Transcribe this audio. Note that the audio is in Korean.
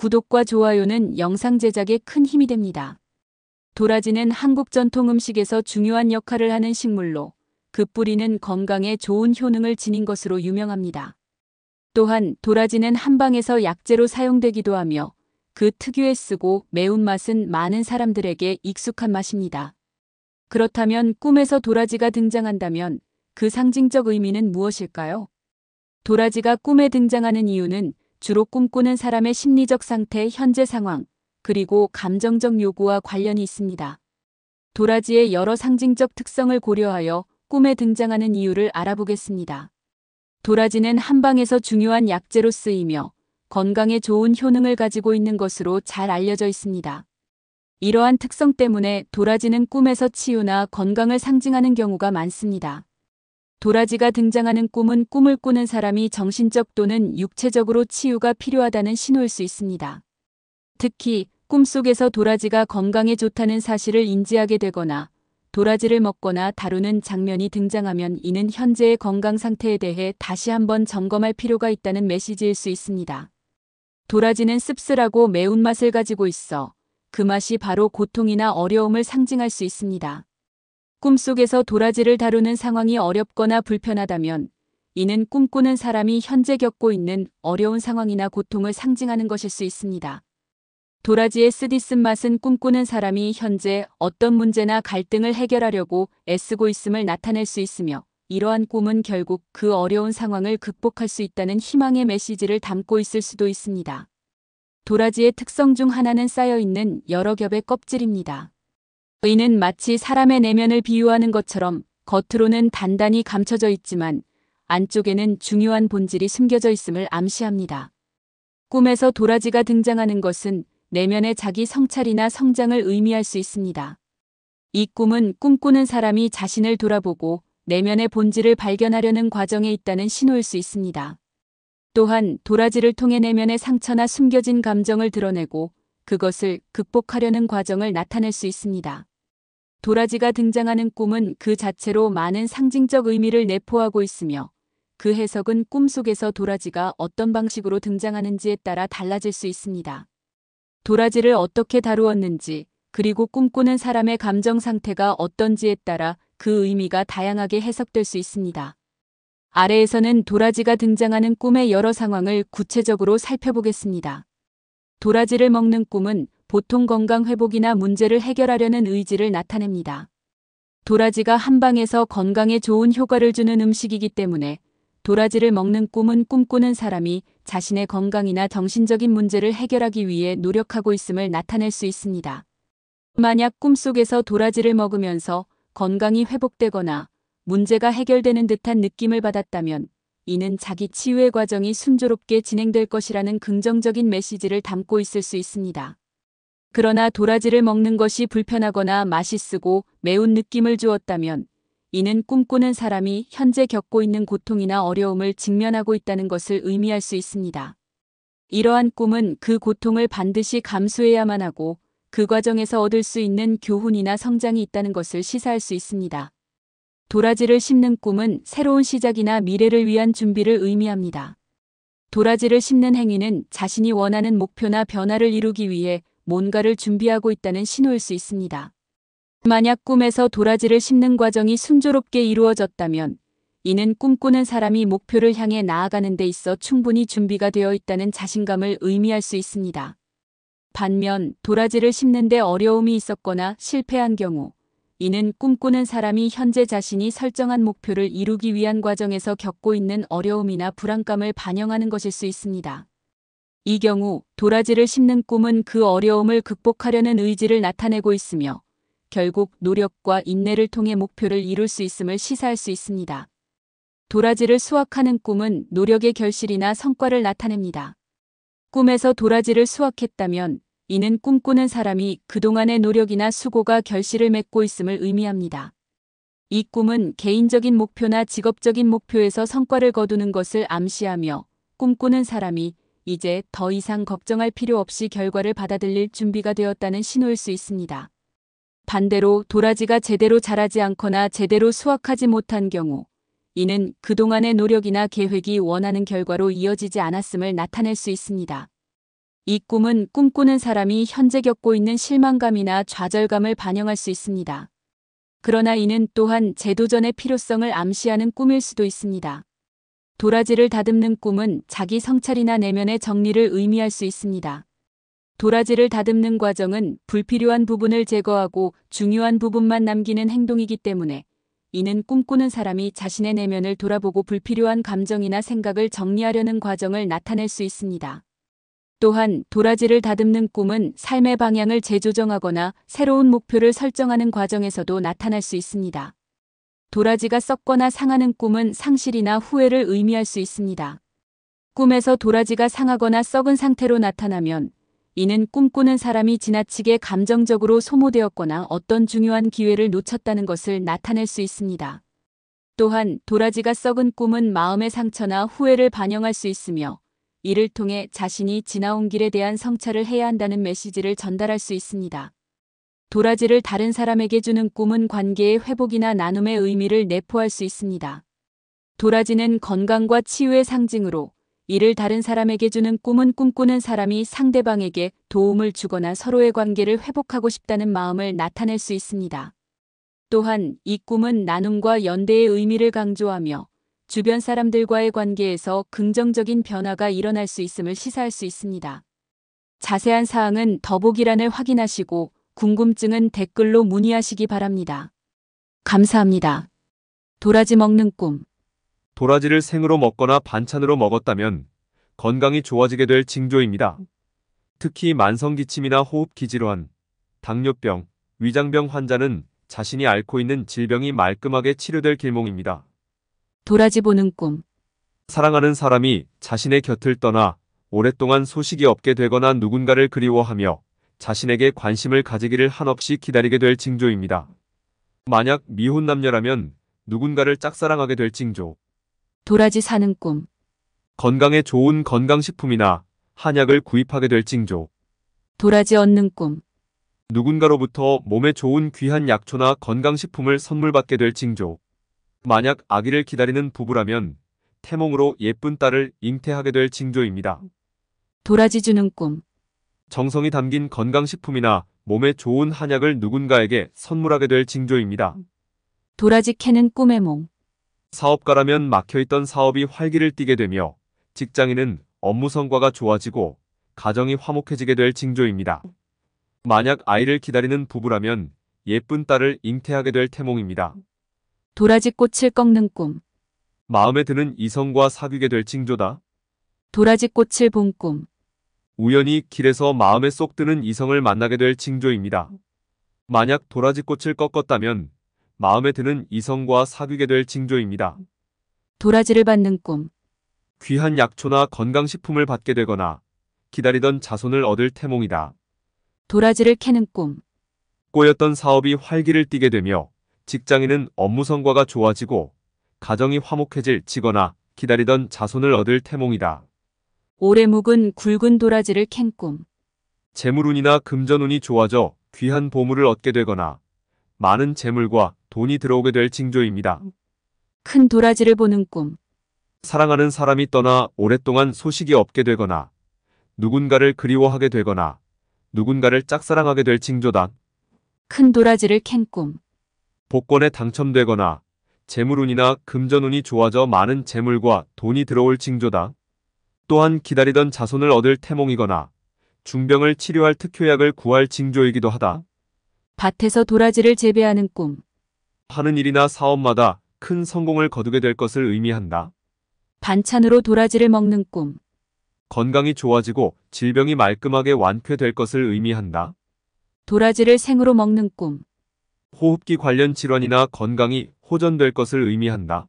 구독과 좋아요는 영상 제작에 큰 힘이 됩니다. 도라지는 한국 전통 음식에서 중요한 역할을 하는 식물로 그 뿌리는 건강에 좋은 효능을 지닌 것으로 유명합니다. 또한 도라지는 한방에서 약재로 사용되기도 하며 그 특유의 쓰고 매운맛은 많은 사람들에게 익숙한 맛입니다. 그렇다면 꿈에서 도라지가 등장한다면 그 상징적 의미는 무엇일까요? 도라지가 꿈에 등장하는 이유는 주로 꿈꾸는 사람의 심리적 상태, 현재 상황, 그리고 감정적 요구와 관련이 있습니다. 도라지의 여러 상징적 특성을 고려하여 꿈에 등장하는 이유를 알아보겠습니다. 도라지는 한방에서 중요한 약재로 쓰이며 건강에 좋은 효능을 가지고 있는 것으로 잘 알려져 있습니다. 이러한 특성 때문에 도라지는 꿈에서 치유나 건강을 상징하는 경우가 많습니다. 도라지가 등장하는 꿈은 꿈을 꾸는 사람이 정신적 또는 육체적으로 치유가 필요하다는 신호일 수 있습니다. 특히 꿈속에서 도라지가 건강에 좋다는 사실을 인지하게 되거나 도라지를 먹거나 다루는 장면이 등장하면 이는 현재의 건강 상태에 대해 다시 한번 점검할 필요가 있다는 메시지일 수 있습니다. 도라지는 씁쓸하고 매운맛을 가지고 있어 그 맛이 바로 고통이나 어려움을 상징할 수 있습니다. 꿈속에서 도라지를 다루는 상황이 어렵거나 불편하다면 이는 꿈꾸는 사람이 현재 겪고 있는 어려운 상황이나 고통을 상징하는 것일 수 있습니다. 도라지의 쓰디쓴 맛은 꿈꾸는 사람이 현재 어떤 문제나 갈등을 해결하려고 애쓰고 있음을 나타낼 수 있으며 이러한 꿈은 결국 그 어려운 상황을 극복할 수 있다는 희망의 메시지를 담고 있을 수도 있습니다. 도라지의 특성 중 하나는 쌓여있는 여러 겹의 껍질입니다. 의는 마치 사람의 내면을 비유하는 것처럼 겉으로는 단단히 감춰져 있지만 안쪽에는 중요한 본질이 숨겨져 있음을 암시합니다. 꿈에서 도라지가 등장하는 것은 내면의 자기 성찰이나 성장을 의미할 수 있습니다. 이 꿈은 꿈꾸는 사람이 자신을 돌아보고 내면의 본질을 발견하려는 과정에 있다는 신호일 수 있습니다. 또한 도라지를 통해 내면의 상처나 숨겨진 감정을 드러내고 그것을 극복하려는 과정을 나타낼 수 있습니다. 도라지가 등장하는 꿈은 그 자체로 많은 상징적 의미를 내포하고 있으며 그 해석은 꿈속에서 도라지가 어떤 방식으로 등장하는지에 따라 달라질 수 있습니다. 도라지를 어떻게 다루었는지 그리고 꿈꾸는 사람의 감정 상태가 어떤지에 따라 그 의미가 다양하게 해석될 수 있습니다. 아래에서는 도라지가 등장하는 꿈의 여러 상황을 구체적으로 살펴보겠습니다. 도라지를 먹는 꿈은 보통 건강 회복이나 문제를 해결하려는 의지를 나타냅니다. 도라지가 한방에서 건강에 좋은 효과를 주는 음식이기 때문에 도라지를 먹는 꿈은 꿈꾸는 사람이 자신의 건강이나 정신적인 문제를 해결하기 위해 노력하고 있음을 나타낼 수 있습니다. 만약 꿈속에서 도라지를 먹으면서 건강이 회복되거나 문제가 해결되는 듯한 느낌을 받았다면 이는 자기 치유의 과정이 순조롭게 진행될 것이라는 긍정적인 메시지를 담고 있을 수 있습니다. 그러나 도라지를 먹는 것이 불편하거나 맛이 쓰고 매운 느낌을 주었다면 이는 꿈꾸는 사람이 현재 겪고 있는 고통이나 어려움을 직면하고 있다는 것을 의미할 수 있습니다. 이러한 꿈은 그 고통을 반드시 감수해야만 하고 그 과정에서 얻을 수 있는 교훈이나 성장이 있다는 것을 시사할 수 있습니다. 도라지를 심는 꿈은 새로운 시작이나 미래를 위한 준비를 의미합니다. 도라지를 심는 행위는 자신이 원하는 목표나 변화를 이루기 위해 뭔가를 준비하고 있다는 신호일 수 있습니다. 만약 꿈에서 도라지를 심는 과정이 순조롭게 이루어졌다면 이는 꿈꾸는 사람이 목표를 향해 나아가는 데 있어 충분히 준비가 되어 있다는 자신감을 의미할 수 있습니다. 반면 도라지를 심는데 어려움이 있었거나 실패한 경우 이는 꿈꾸는 사람이 현재 자신이 설정한 목표를 이루기 위한 과정에서 겪고 있는 어려움이나 불안감을 반영하는 것일 수 있습니다. 이 경우 도라지를 심는 꿈은 그 어려움을 극복하려는 의지를 나타내고 있으며 결국 노력과 인내를 통해 목표를 이룰 수 있음을 시사할 수 있습니다. 도라지를 수확하는 꿈은 노력의 결실이나 성과를 나타냅니다. 꿈에서 도라지를 수확했다면 이는 꿈꾸는 사람이 그동안의 노력이나 수고가 결실을 맺고 있음을 의미합니다. 이 꿈은 개인적인 목표나 직업적인 목표에서 성과를 거두는 것을 암시하며 꿈꾸는 사람이 이제 더 이상 걱정할 필요 없이 결과를 받아들일 준비가 되었다는 신호일 수 있습니다. 반대로 도라지가 제대로 자라지 않거나 제대로 수확하지 못한 경우 이는 그동안의 노력이나 계획이 원하는 결과로 이어지지 않았음을 나타낼 수 있습니다. 이 꿈은 꿈꾸는 사람이 현재 겪고 있는 실망감이나 좌절감을 반영할 수 있습니다. 그러나 이는 또한 재도전의 필요성을 암시하는 꿈일 수도 있습니다. 도라지를 다듬는 꿈은 자기 성찰이나 내면의 정리를 의미할 수 있습니다. 도라지를 다듬는 과정은 불필요한 부분을 제거하고 중요한 부분만 남기는 행동이기 때문에 이는 꿈꾸는 사람이 자신의 내면을 돌아보고 불필요한 감정이나 생각을 정리하려는 과정을 나타낼 수 있습니다. 또한 도라지를 다듬는 꿈은 삶의 방향을 재조정하거나 새로운 목표를 설정하는 과정에서도 나타날 수 있습니다. 도라지가 썩거나 상하는 꿈은 상실이나 후회를 의미할 수 있습니다. 꿈에서 도라지가 상하거나 썩은 상태로 나타나면 이는 꿈꾸는 사람이 지나치게 감정적으로 소모되었거나 어떤 중요한 기회를 놓쳤다는 것을 나타낼 수 있습니다. 또한 도라지가 썩은 꿈은 마음의 상처나 후회를 반영할 수 있으며 이를 통해 자신이 지나온 길에 대한 성찰을 해야 한다는 메시지를 전달할 수 있습니다. 도라지를 다른 사람에게 주는 꿈은 관계의 회복이나 나눔의 의미를 내포할 수 있습니다. 도라지는 건강과 치유의 상징으로 이를 다른 사람에게 주는 꿈은 꿈꾸는 사람이 상대방에게 도움을 주거나 서로의 관계를 회복하고 싶다는 마음을 나타낼 수 있습니다. 또한 이 꿈은 나눔과 연대의 의미를 강조하며 주변 사람들과의 관계에서 긍정적인 변화가 일어날 수 있음을 시사할 수 있습니다. 자세한 사항은 더보기란을 확인하시고 궁금증은 댓글로 문의하시기 바랍니다. 감사합니다. 도라지 먹는 꿈. 도라지를 생으로 먹거나 반찬으로 먹었다면 건강이 좋아지게 될 징조입니다. 특히 만성기침이나 호흡기 질환, 당뇨병, 위장병 환자는 자신이 앓고 있는 질병이 말끔하게 치료될 길몽입니다. 도라지 보는 꿈. 사랑하는 사람이 자신의 곁을 떠나 오랫동안 소식이 없게 되거나 누군가를 그리워하며 자신에게 관심을 가지기를 한없이 기다리게 될 징조입니다. 만약 미혼 남녀라면 누군가를 짝사랑하게 될 징조. 도라지 사는 꿈. 건강에 좋은 건강식품이나 한약을 구입하게 될 징조. 도라지 얻는 꿈. 누군가로부터 몸에 좋은 귀한 약초나 건강식품을 선물받게 될 징조. 만약 아기를 기다리는 부부라면 태몽으로 예쁜 딸을 잉태하게 될 징조입니다. 도라지 주는 꿈. 정성이 담긴 건강식품이나 몸에 좋은 한약을 누군가에게 선물하게 될 징조입니다. 도라지 캐는 꿈의 몽. 사업가라면 막혀있던 사업이 활기를 띠게 되며 직장인은 업무 성과가 좋아지고 가정이 화목해지게 될 징조입니다. 만약 아이를 기다리는 부부라면 예쁜 딸을 잉태하게 될 태몽입니다. 도라지 꽃을 꺾는 꿈. 마음에 드는 이성과 사귀게 될 징조다. 도라지 꽃을 본 꿈. 우연히 길에서 마음에 쏙 드는 이성을 만나게 될 징조입니다. 만약 도라지꽃을 꺾었다면 마음에 드는 이성과 사귀게 될 징조입니다. 도라지를 받는 꿈. 귀한 약초나 건강식품을 받게 되거나 기다리던 자손을 얻을 태몽이다. 도라지를 캐는 꿈. 꼬였던 사업이 활기를 띠게 되며 직장인은 업무 성과가 좋아지고 가정이 화목해질 지거나 기다리던 자손을 얻을 태몽이다. 오래 묵은 굵은 도라지를 캔 꿈. 재물운이나 금전운이 좋아져 귀한 보물을 얻게 되거나 많은 재물과 돈이 들어오게 될 징조입니다. 큰 도라지를 보는 꿈. 사랑하는 사람이 떠나 오랫동안 소식이 없게 되거나 누군가를 그리워하게 되거나 누군가를 짝사랑하게 될 징조다. 큰 도라지를 캔 꿈. 복권에 당첨되거나 재물운이나 금전운이 좋아져 많은 재물과 돈이 들어올 징조다. 또한 기다리던 자손을 얻을 태몽이거나 중병을 치료할 특효약을 구할 징조이기도 하다. 밭에서 도라지를 재배하는 꿈. 하는 일이나 사업마다 큰 성공을 거두게 될 것을 의미한다. 반찬으로 도라지를 먹는 꿈. 건강이 좋아지고 질병이 말끔하게 완쾌될 것을 의미한다. 도라지를 생으로 먹는 꿈. 호흡기 관련 질환이나 건강이 호전될 것을 의미한다.